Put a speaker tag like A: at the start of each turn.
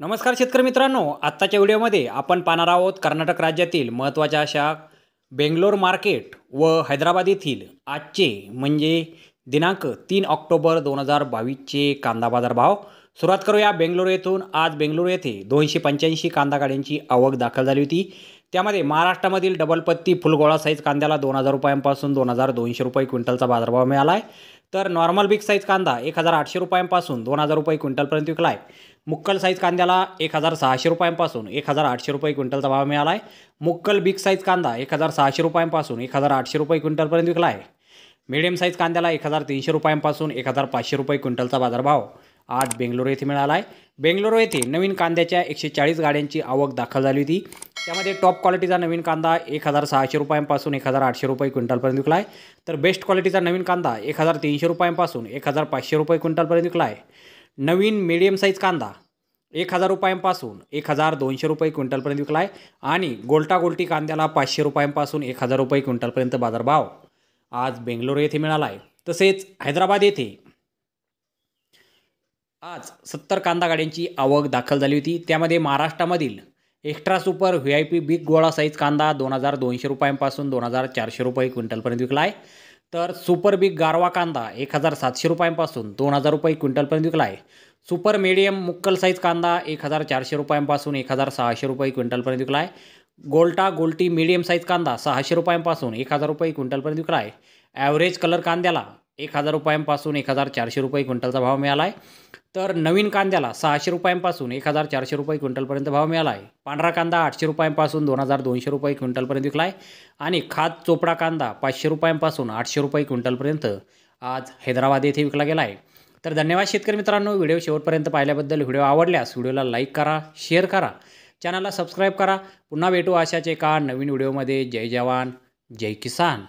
A: नमस्कार शेतकरी मित्रांनो आत्ताच्या व्हिडिओमध्ये आपण पाहणार आहोत कर्नाटक राज्यातील महत्त्वाच्या अशा बेंगलोर मार्केट व हैदराबाद येथील आजचे म्हणजे दिनांक तीन ऑक्टोबर दोन हजार बावीसचे कांदा बाजार भाव सुरुवात करूया बेंगलोर येथून आज बेंगलोर येथे दोनशे पंच्याऐंशी कांदा गाड्यांची आवक दाखल झाली होती त्यामध्ये महाराष्ट्रामधील डबल पत्ती फुलगोळा साईज कांद्याला दोन हजार रुपयांपासून दोन हजार दोनशे रुपये क्विंटलचा बाजारभाव मिळाला आहे तर नॉर्मल बिग साईज कांदा एक हजार आठशे रुपयांपासून दोन हजार रुपये क्विंटलपर्यंत विकला आहे मुक्कल साईज कांद्याला एक हजार सहाशे रुपयांपासून एक हजार आठशे रुपये क्विंटलचा भाव मिळाला आहे मुक्कल बिग साईज कांदा एक हजार सहाशे रुपयांपासून एक हजार आठशे रुपये क्विंटलपर्यंत विकला आहे मिडियम साईज कांद्याला एक हजार तीनशे रुपयांपासून एक हजार पाचशे रुपये क्विंटलचा बाजारभाव आज बेंगलोर येथे मिळाला आहे बेंगलोर येथे नवीन कांद्याच्या एकशे चाळीस गाड्यांची आवक दाखल झाली होती त्यामध्ये टॉप क्वालिटीचा नवीन कांदा एक हजार सहाशे रुपयांपासून एक हजार आठशे रुपये क्विंटलपर्यंत विकला आहे तर बेस्ट क्वालिटीचा नवीन कांदा एक हजार तीनशे रुपयांपासून एक हजार पाचशे रुपये क्विंटलपर्यंत विकला आहे नवीन मीडियम साईज कांदा एक हजार रुपयांपासून एक हजार दोनशे रुपये क्विंटलपर्यंत विकला आहे आणि गोल्टा गोल्टी कांद्याला पाचशे रुपयांपासून एक हजार रुपये क्विंटलपर्यंत बाजारभाव आज बेंगलोर येथे मिळाला आहे तसेच हैदराबाद येथे आज सत्तर कांदा गाड्यांची आवक दाखल झाली होती त्यामध्ये महाराष्ट्रामधील extra super V I P big गोळा साईज कांदा दोन हजार दोनशे रुपयांपासून दोन हजार चारशे रुपये क्विंटलपर्यंत विकला आहे तर सुपर बिग गारवा कांदा एक हजार सातशे रुपयांपासून दोन हजार रुपये क्विंटलपर्यंत विकला आहे सुपर मीडियम मुक्कल साईज कांदा एक हजार चारशे रुपयांपासून एक हजार सहाशे रुपये क्विंटलपर्यंत विकला आहे गोल्टा गोल्टी मीडियम साईज कांदा सहाशे रुपयांपासून एक हजार रुपये क्विंटलपर्यंत विकला आहे ॲव्हरेज कलर कांद्याला एक हजार रुपयांपासून एक हजार चारशे रुपये क्विंटलचा भाव मिळाला आहे तर नवीन कांद्याला सहाशे रुपयांपासून एक हजार चारशे रुपये क्विंटलपर्यंत भाव मिळाला आहे पांढरा कांदा आठशे रुपयांपासून दोन हजार दोनशे रुपये क्विंटलपर्यंत विकला आहे आणि खात चोपडा कांदा पाचशे रुपयांपासून आठशे रुपये क्विंटलपर्यंत आज हैदराबाद येथे विकला गेला आहे तर धन्यवाद शेतकरी मित्रांनो व्हिडिओ शेवटपर्यंत पाहिल्याबद्दल व्हिडिओ आवडल्यास व्हिडिओला लाईक करा शेअर करा चॅनलला सबस्क्राईब करा पुन्हा भेटू अशाच एका नवीन व्हिडिओमध्ये जय जवान जय किसान